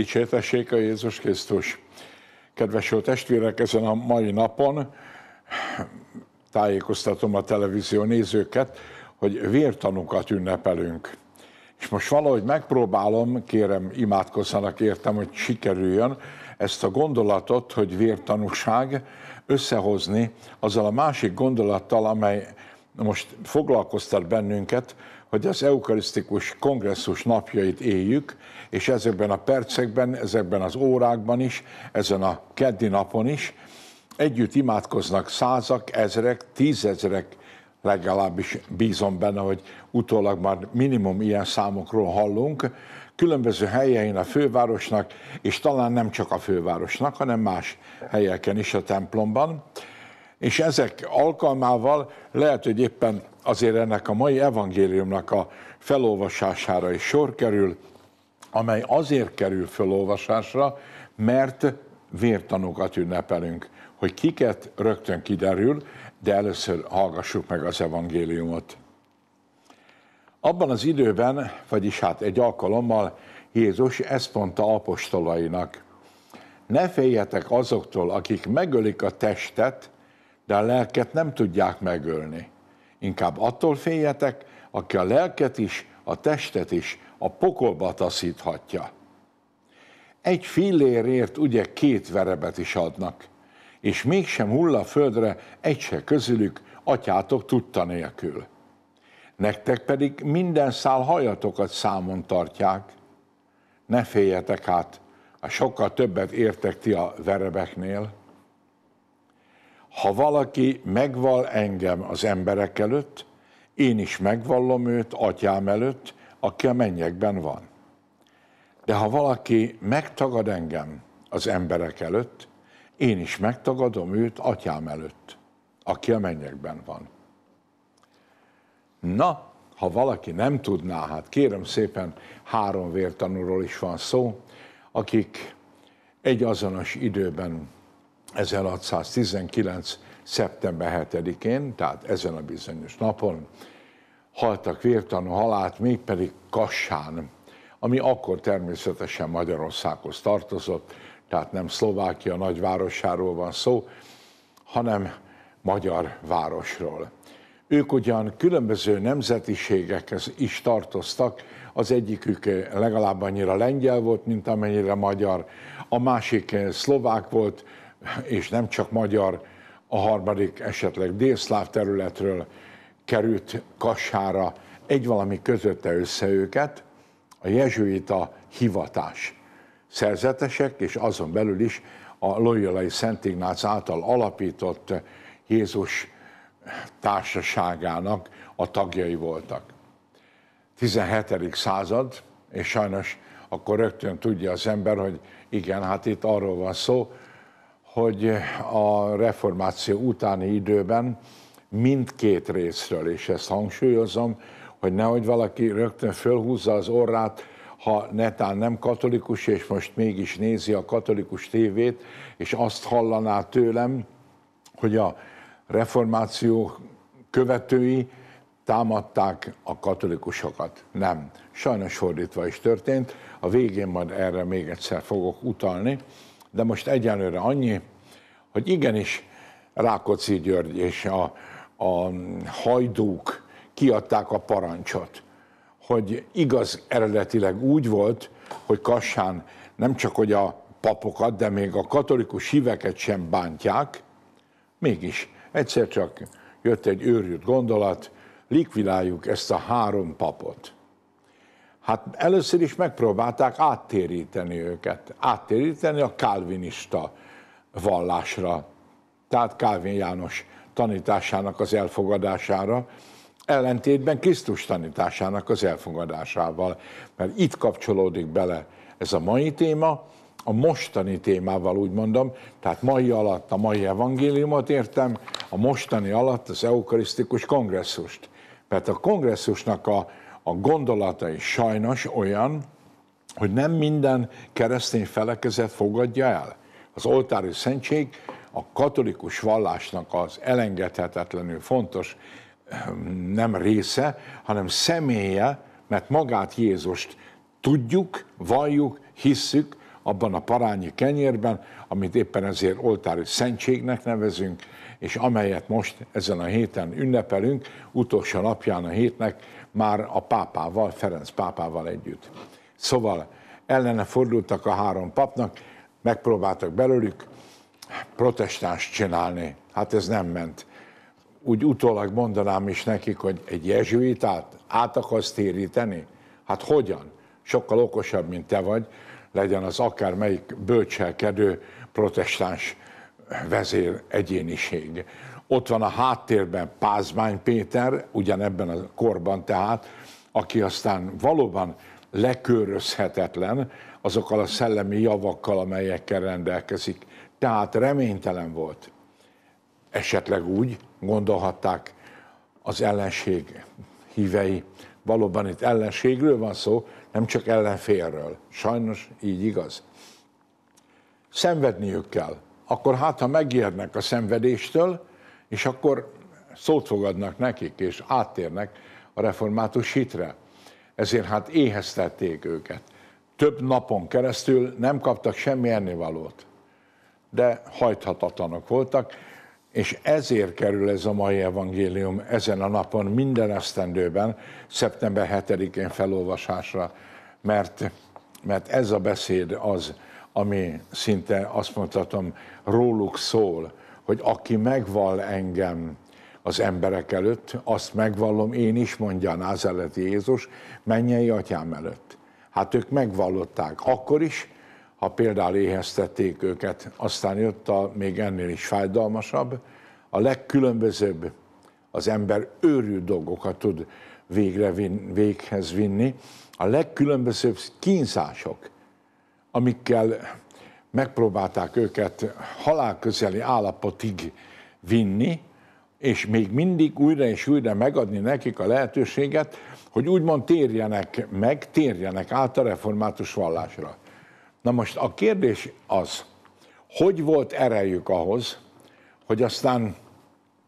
Dicsértessék a Jézus Krisztus! Kedves jó testvérek, ezen a mai napon tájékoztatom a televízió nézőket, hogy vértanukat ünnepelünk. És most valahogy megpróbálom, kérem imádkozzanak értem, hogy sikerüljön ezt a gondolatot, hogy vértanúság összehozni azzal a másik gondolattal, amely most foglalkoztat bennünket, hogy az eukarisztikus kongresszus napjait éljük, és ezekben a percekben, ezekben az órákban is, ezen a keddi napon is együtt imádkoznak százak, ezrek, tízezrek, legalábbis bízom benne, hogy utólag már minimum ilyen számokról hallunk, különböző helyein a fővárosnak, és talán nem csak a fővárosnak, hanem más helyeken is a templomban és ezek alkalmával lehet, hogy éppen azért ennek a mai evangéliumnak a felolvasására is sor kerül, amely azért kerül felolvasásra, mert vértanúkat ünnepelünk. Hogy kiket rögtön kiderül, de először hallgassuk meg az evangéliumot. Abban az időben, vagyis hát egy alkalommal Jézus ezt mondta apostolainak, ne féljetek azoktól, akik megölik a testet, de a lelket nem tudják megölni. Inkább attól féljetek, aki a lelket is, a testet is a pokolba taszíthatja. Egy fillérért ugye két verebet is adnak, és mégsem hull a földre egy se közülük, atyátok tudta nélkül. Nektek pedig minden szál hajatokat számon tartják. Ne féljetek hát, a sokkal többet értek ti a verebeknél ha valaki megval engem az emberek előtt, én is megvallom őt atyám előtt, aki a mennyekben van. De ha valaki megtagad engem az emberek előtt, én is megtagadom őt atyám előtt, aki a mennyekben van. Na, ha valaki nem tudná, hát kérem szépen, három vértanúról is van szó, akik egy azonos időben 1619. szeptember 7-én, tehát ezen a bizonyos napon haltak vértanú halált, mégpedig Kassán, ami akkor természetesen Magyarországhoz tartozott, tehát nem Szlovákia nagyvárosáról van szó, hanem magyar városról. Ők ugyan különböző nemzetiségekhez is tartoztak, az egyikük legalább annyira lengyel volt, mint amennyire magyar, a másik szlovák volt, és nem csak magyar, a harmadik esetleg délszláv területről került kassára, egy valami közötte össze őket, a jezsuita hivatás szerzetesek, és azon belül is a Loyolai Szent Ignác által alapított Jézus társaságának a tagjai voltak. 17. század, és sajnos akkor rögtön tudja az ember, hogy igen, hát itt arról van szó, hogy a reformáció utáni időben mindkét részről, és ezt hangsúlyozom, hogy nehogy valaki rögtön fölhúzza az orrát, ha netán nem katolikus, és most mégis nézi a katolikus tévét, és azt hallaná tőlem, hogy a reformáció követői támadták a katolikusokat. Nem. Sajnos fordítva is történt. A végén majd erre még egyszer fogok utalni de most egyelőre annyi, hogy igenis Rákóczi György és a, a hajdúk kiadták a parancsot, hogy igaz eredetileg úgy volt, hogy Kassán nem csak hogy a papokat, de még a katolikus híveket sem bántják, mégis egyszer csak jött egy őrült gondolat, likvidáljuk ezt a három papot. Hát először is megpróbálták áttéríteni őket, áttéríteni a kálvinista vallásra, tehát Kálvin János tanításának az elfogadására, ellentétben Krisztus tanításának az elfogadásával, mert itt kapcsolódik bele ez a mai téma, a mostani témával úgy mondom, tehát mai alatt a mai evangéliumot értem, a mostani alatt az eukarisztikus kongresszust. Mert a kongresszusnak a, a gondolatai sajnos olyan, hogy nem minden keresztény felekezet fogadja el. Az oltári szentség a katolikus vallásnak az elengedhetetlenül fontos ehm, nem része, hanem személye, mert magát Jézust tudjuk, valljuk, hisszük abban a parányi kenyérben, amit éppen ezért oltári szentségnek nevezünk, és amelyet most ezen a héten ünnepelünk, utolsó napján a hétnek, már a pápával, Ferenc pápával együtt. Szóval ellene fordultak a három papnak, megpróbáltak belőlük protestáns csinálni. Hát ez nem ment. Úgy utólag mondanám is nekik, hogy egy jezsuitát át akarsz téríteni? Hát hogyan? Sokkal okosabb, mint te vagy, legyen az akármelyik bölcselkedő protestáns vezér egyéniség. Ott van a háttérben Pázmány Péter, ugyanebben a korban tehát, aki aztán valóban lekörözhetetlen azokkal a szellemi javakkal, amelyekkel rendelkezik. Tehát reménytelen volt. Esetleg úgy gondolhatták az ellenség hívei. Valóban itt ellenségről van szó, nem csak ellenfélről. Sajnos így igaz. Szenvedniük kell. Akkor hát, ha megérnek a szenvedéstől, és akkor szót fogadnak nekik, és áttérnek a református hitre. Ezért hát éheztették őket. Több napon keresztül nem kaptak semmi ennivalót, de hajthatatlanok voltak, és ezért kerül ez a mai evangélium ezen a napon minden esztendőben, szeptember 7-én felolvasásra, mert, mert ez a beszéd az, ami szinte azt mondhatom róluk szól, hogy aki megvall engem az emberek előtt, azt megvallom én is, mondja názeleti Jézus, mennyei atyám előtt. Hát ők megvallották akkor is, ha például éheztették őket. Aztán jött a még ennél is fájdalmasabb, a legkülönbözőbb, az ember őrű dolgokat tud végre vin, véghez vinni, a legkülönbözőbb kínzások, amikkel megpróbálták őket halálközeli állapotig vinni, és még mindig újra és újra megadni nekik a lehetőséget, hogy úgymond térjenek meg, térjenek át a református vallásra. Na most a kérdés az, hogy volt erejük ahhoz, hogy aztán,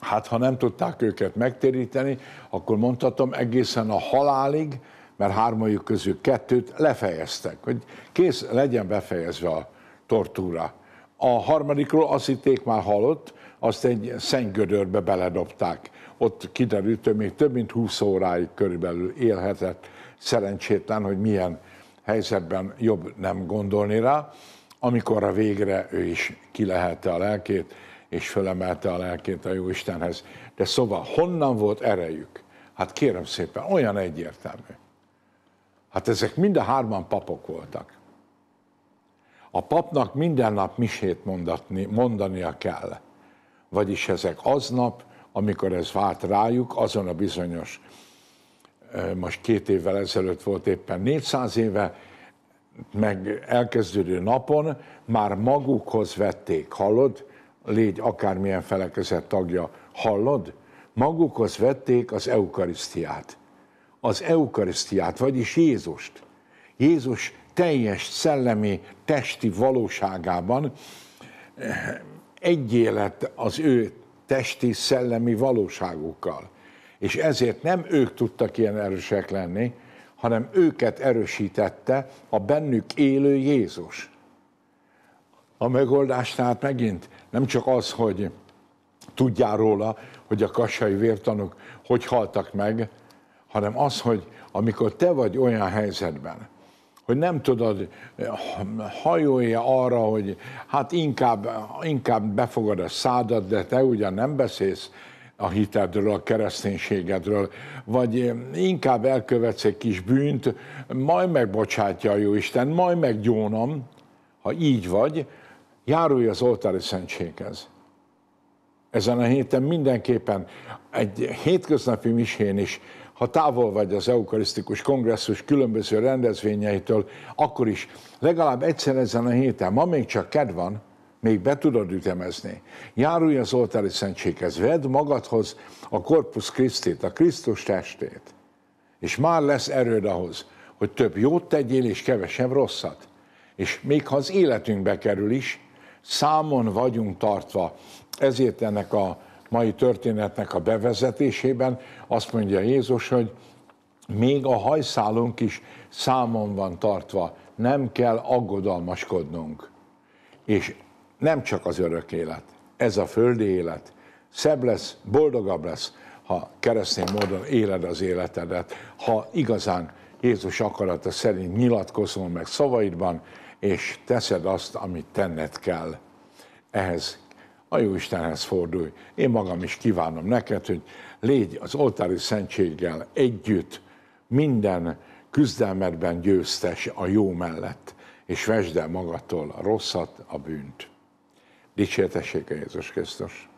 hát ha nem tudták őket megtéríteni, akkor mondhatom egészen a halálig, mert hármajuk közül kettőt lefejeztek, hogy kész legyen befejezve a tortúra. A harmadikról azt hitték már halott, azt egy szennygödörbe beledobták. Ott kiderült, hogy még több mint 20 óráig körülbelül élhetett, szerencsétlen, hogy milyen helyzetben jobb nem gondolni rá, amikor a végre ő is kilehette a lelkét, és fölemelte a lelkét a Jóistenhez. De szóval honnan volt erejük? Hát kérem szépen, olyan egyértelmű. Hát ezek mind a hárman papok voltak. A papnak minden nap misét mondatni, mondania kell. Vagyis ezek aznap, amikor ez vált rájuk, azon a bizonyos, most két évvel ezelőtt volt éppen 400 éve, meg elkezdődő napon már magukhoz vették, hallod? Légy akármilyen felekezett tagja, hallod? Magukhoz vették az eukarisztiát. Az eukarisztiát, vagyis Jézust. Jézus teljes szellemi, testi valóságában eh, egy élet az ő testi, szellemi valóságukkal. És ezért nem ők tudtak ilyen erősek lenni, hanem őket erősítette a bennük élő Jézus. A megoldás tehát megint nem csak az, hogy tudjál róla, hogy a kassai vértanúk hogy haltak meg, hanem az, hogy amikor te vagy olyan helyzetben, hogy nem tudod, eh, hajolja arra, hogy hát inkább, inkább befogad a szádat, de te ugyan nem beszélsz a hitedről, a kereszténységedről, vagy eh, inkább elkövetsz egy kis bűnt, majd megbocsátja a Jóisten, majd meggyónom, ha így vagy, járulj az oltári szentséghez ezen a héten mindenképpen egy hétköznapi misén is, ha távol vagy az eukarisztikus kongresszus különböző rendezvényeitől, akkor is legalább egyszer ezen a héten, ma még csak kedv van, még be tudod ütemezni. Járulj az oltári szentséghez, vedd magadhoz a korpusz Krisztét, a Krisztus testét, és már lesz erőd ahhoz, hogy több jót tegyél és kevesebb rosszat. És még ha az életünkbe kerül is, számon vagyunk tartva. Ezért ennek a mai történetnek a bevezetésében azt mondja Jézus, hogy még a hajszálunk is számon van tartva, nem kell aggodalmaskodnunk. És nem csak az örök élet, ez a földi élet. Szebb lesz, boldogabb lesz, ha keresztény módon éled az életedet, ha igazán Jézus akarata szerint nyilatkozol meg szavaidban, és teszed azt, amit tenned kell. Ehhez a Jó Istenhez fordulj. Én magam is kívánom neked, hogy légy az oltári szentséggel együtt minden küzdelmedben győztes a jó mellett, és vesd el magadtól a rosszat, a bűnt. Dicsértessék a Jézus Krisztus!